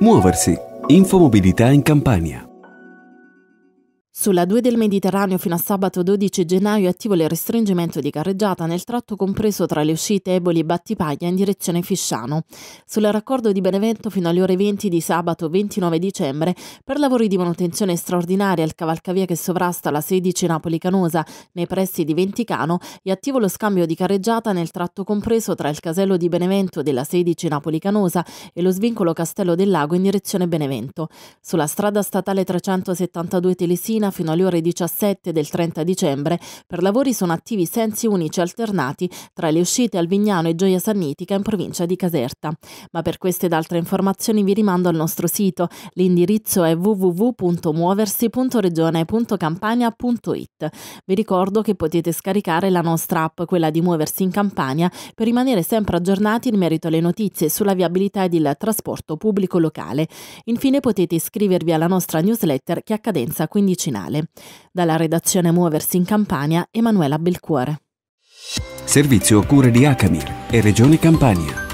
Muoversi. Infomobilità in Campania. Sulla 2 del Mediterraneo fino a sabato 12 gennaio è attivo il restringimento di carreggiata nel tratto compreso tra le uscite Eboli e Battipaglia in direzione Fisciano. Sul raccordo di Benevento fino alle ore 20 di sabato 29 dicembre, per lavori di manutenzione straordinaria al cavalcavia che sovrasta la 16 Napoli-Canosa nei pressi di Venticano, è attivo lo scambio di carreggiata nel tratto compreso tra il casello di Benevento della 16 Napoli-Canosa e lo svincolo Castello del Lago in direzione Benevento. Sulla strada statale 372 Telesina mattina fino alle ore 17 del 30 dicembre, per lavori sono attivi sensi unici alternati tra le uscite al Vignano e Gioia Sannitica in provincia di Caserta. Ma per queste ed altre informazioni vi rimando al nostro sito. L'indirizzo è www.muoversi.regione.campania.it. Vi ricordo che potete scaricare la nostra app, quella di Muoversi in Campania, per rimanere sempre aggiornati in merito alle notizie sulla viabilità ed il trasporto pubblico locale. Infine potete iscrivervi alla nostra newsletter che ha cadenza quindicinale nazionale. Dalla redazione Muoversi in Campania, Emanuela Belcuore. Servizio a cura di Acamir e Regione Campania.